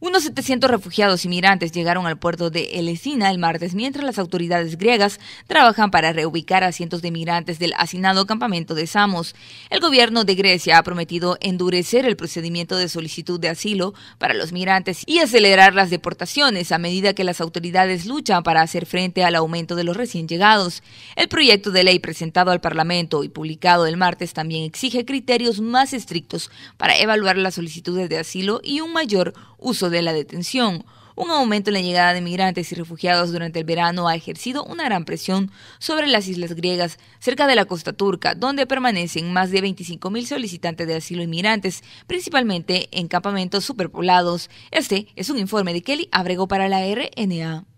Unos 700 refugiados y migrantes llegaron al puerto de Elesina el martes, mientras las autoridades griegas trabajan para reubicar a cientos de migrantes del hacinado campamento de Samos. El gobierno de Grecia ha prometido endurecer el procedimiento de solicitud de asilo para los migrantes y acelerar las deportaciones a medida que las autoridades luchan para hacer frente al aumento de los recién llegados. El proyecto de ley presentado al Parlamento y publicado el martes también exige criterios más estrictos para evaluar las solicitudes de asilo y un mayor uso de la detención. Un aumento en la llegada de migrantes y refugiados durante el verano ha ejercido una gran presión sobre las islas griegas cerca de la costa turca, donde permanecen más de 25.000 solicitantes de asilo inmigrantes, principalmente en campamentos superpoblados. Este es un informe de Kelly Abrego para la RNA.